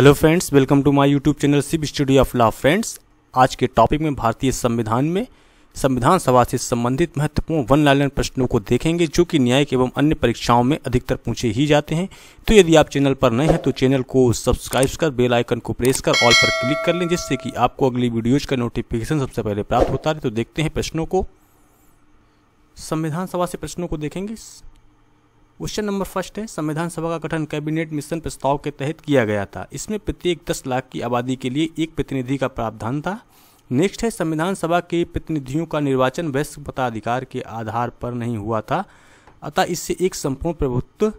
hello friends welcome to my YouTube channel sip studio of law friends आज के topic में भारतीय संविधान में संविधान सभा से संबंधित महत्वपूर्ण वन लाइन प्रश्नों को देखेंगे जो कि न्यायिक एवं अन्य परीक्षाओं में अधिकतर पूछे ही जाते हैं तो यदि आप चैनल पर नए हैं तो चैनल को सब्सक्राइब कर बेल आइकन को प्रेस कर ऑल पर क्लिक कर लें जिससे कि आपको अगली वीडियोज का नोटिफिकेशन सबसे पहले प्राप्त होता है तो देखते हैं प्रश्नों को संविधान सभा से प्रश्नों को देखेंगे क्वेश्चन नंबर फर्स्ट है संविधान सभा का गठन कैबिनेट मिशन प्रस्ताव के तहत किया गया था इसमें प्रत्येक दस लाख की आबादी के लिए एक प्रतिनिधि का प्रावधान था नेक्स्ट है संविधान सभा के प्रतिनिधियों का निर्वाचन वैश्विक मताधिकार के आधार पर नहीं हुआ था अतः इससे एक संपूर्ण प्रभुत्व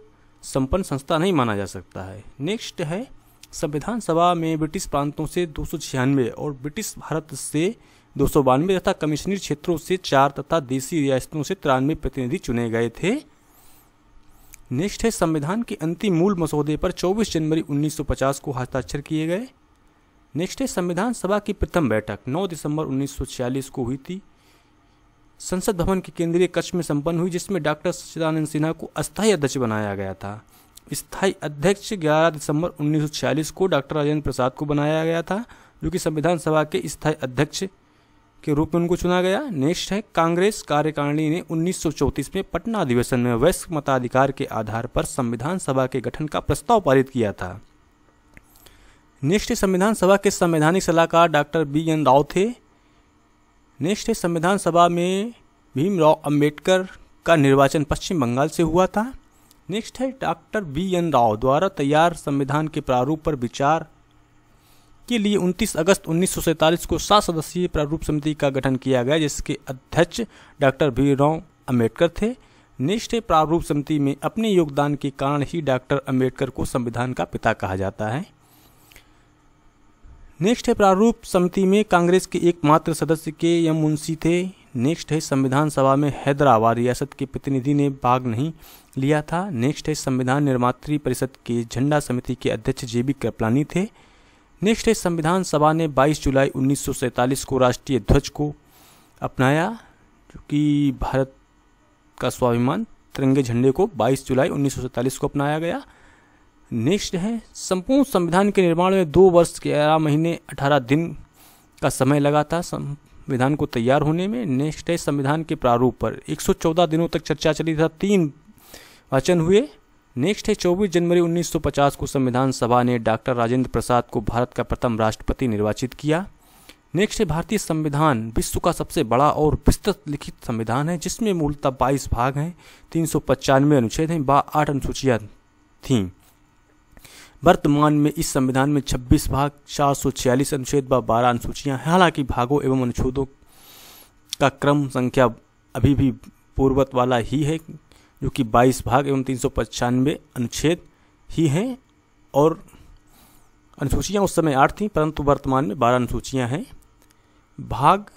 संपन्न संस्था नहीं माना जा सकता है नेक्स्ट है संविधान सभा में ब्रिटिश प्रांतों से दो और ब्रिटिश भारत से दो तथा कमिश्नर क्षेत्रों से चार तथा देशी रियासतों से तिरानवे प्रतिनिधि चुने गए थे नेक्स्ट है संविधान के अंतिम मूल मसौदे पर 24 जनवरी 1950 को हस्ताक्षर किए गए नेक्स्ट है संविधान सभा की प्रथम बैठक 9 दिसंबर 1946 को हुई थी संसद भवन के केंद्रीय कक्ष में संपन्न हुई जिसमें डॉक्टर सच्चिदानंद सिन्हा को अस्थायी अध्यक्ष बनाया गया था स्थायी अध्यक्ष 11 दिसंबर 1946 को डॉक्टर राजेंद्र प्रसाद को बनाया गया था जो कि संविधान सभा के स्थायी अध्यक्ष के रूप में उनको चुना गया नेक्स्ट है कांग्रेस कार्यकारिणी ने 1934 में पटना अधिवेशन में वैश्विक मताधिकार के आधार पर संविधान सभा के गठन का प्रस्ताव पारित किया था नेक्स्ट संविधान सभा के संवैधानिक सलाहकार डॉक्टर बी एन राव थे नेक्स्ट संविधान सभा में भीमराव अंबेडकर का निर्वाचन पश्चिम बंगाल से हुआ था नेक्स्ट है डॉक्टर बी एन राव द्वारा तैयार संविधान के प्रारूप पर विचार इसके लिए 29 अगस्त उन्नीस को सात सदस्यीय प्रारूप समिति का गठन किया गया जिसके अध्यक्ष डॉक्टर भीमराव अम्बेडकर थे निष्ठ प्रारूप समिति में अपने योगदान के कारण ही डॉक्टर अम्बेडकर को संविधान का पिता कहा जाता है नेक्स्ट है प्रारूप समिति में कांग्रेस के एकमात्र सदस्य के एम मुंशी थे नेक्स्ट है संविधान सभा में हैदराबाद रियासत के प्रतिनिधि ने भाग नहीं लिया था नेक्स्ट है संविधान निर्मात्री परिषद के झंडा समिति के अध्यक्ष जे बी कृपलानी थे नेक्स्ट है संविधान सभा ने 22 जुलाई 1947 को राष्ट्रीय ध्वज को अपनाया जो कि भारत का स्वाभिमान तिरंगे झंडे को 22 जुलाई 1947 को अपनाया गया नेक्स्ट है संपूर्ण संविधान के निर्माण में दो वर्ष ग्यारह महीने अठारह दिन का समय लगा था संविधान को तैयार होने में नेक्स्ट है संविधान के प्रारूप पर 114 दिनों तक चर्चा चली था तीन वाचन हुए नेक्स्ट है 24 जनवरी 1950 को संविधान सभा ने डॉक्टर राजेंद्र प्रसाद को भारत का प्रथम राष्ट्रपति निर्वाचित किया नेक्स्ट है भारतीय संविधान विश्व का सबसे बड़ा और विस्तृत लिखित संविधान है जिसमें मूलतः बाईस भाग हैं तीन सौ पचानवे अनुच्छेद हैं बा आठ अनुसूचियाँ थीं वर्तमान में इस संविधान में छब्बीस भाग चार सौ छियालीस अनुच्छेद व बारह अनुसूचियाँ हैं हालांकि भागों एवं अनुच्छेदों का क्रम संख्या अभी भी पूर्वत वाला ही है जो कि 22 भाग एवं तीन सौ पचानवे अनुच्छेद ही हैं और अनुसूचियां उस समय आठ थीं परंतु वर्तमान में बारह अनुसूचियां हैं भाग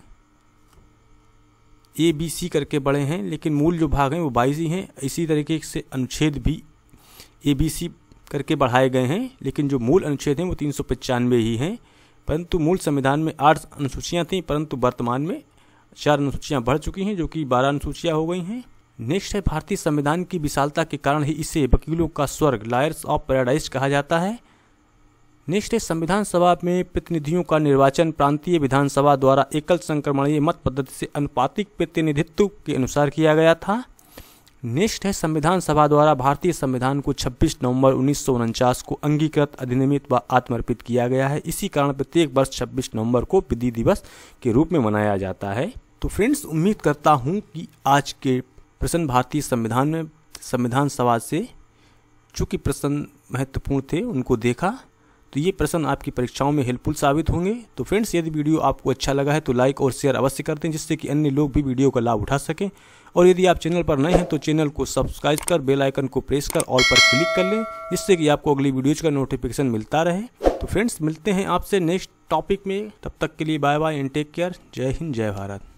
ए बी सी करके बड़े हैं लेकिन मूल जो भाग हैं वो बाईस ही हैं इसी तरीके से अनुच्छेद भी ए बी सी करके बढ़ाए गए हैं लेकिन जो मूल अनुच्छेद हैं वो तीन सौ पचानवे ही हैं परंतु मूल संविधान में आठ अनुसूचियाँ थीं परंतु वर्तमान में चार अनुसूचियाँ बढ़ चुकी हैं जो कि बारह अनुसूचियाँ हो गई हैं नेक्स्ट है भारतीय संविधान की विशालता के कारण ही इसे वकीलों का स्वर्ग लायर्स ऑफ पैराडाइज कहा जाता है नेक्स्ट है संविधान सभा में प्रतिनिधियों का निर्वाचन प्रांतीय विधानसभा द्वारा एकल संक्रमणीय मत पद्धति से अनुपातिक प्रतिनिधित्व के अनुसार किया गया था नेक्स्ट है संविधान सभा द्वारा भारतीय संविधान को 26 नवंबर उन्नीस को अंगीकृत अधिनियमित व आत्मर्पित किया गया है इसी कारण प्रत्येक वर्ष 26 नवंबर को विधि दिवस के रूप में मनाया जाता है तो फ्रेंड्स उम्मीद करता हूँ कि आज के प्रसन्न भारतीय संविधान में संविधान सभा से चूँकि प्रश्न महत्वपूर्ण थे उनको देखा तो ये प्रश्न आपकी परीक्षाओं में हेल्पफुल साबित होंगे तो फ्रेंड्स यदि वीडियो आपको अच्छा लगा है तो लाइक और शेयर अवश्य कर दें जिससे कि अन्य लोग भी वीडियो का लाभ उठा सकें और यदि आप चैनल पर नए हैं तो चैनल को सब्सक्राइब कर बेल आइकन को प्रेस कर ऑल पर क्लिक कर लें जिससे कि आपको अगली वीडियोज का नोटिफिकेशन मिलता रहे तो फ्रेंड्स मिलते हैं आपसे नेक्स्ट टॉपिक में तब तक के लिए bye bye and take care जय हिंद जय भारत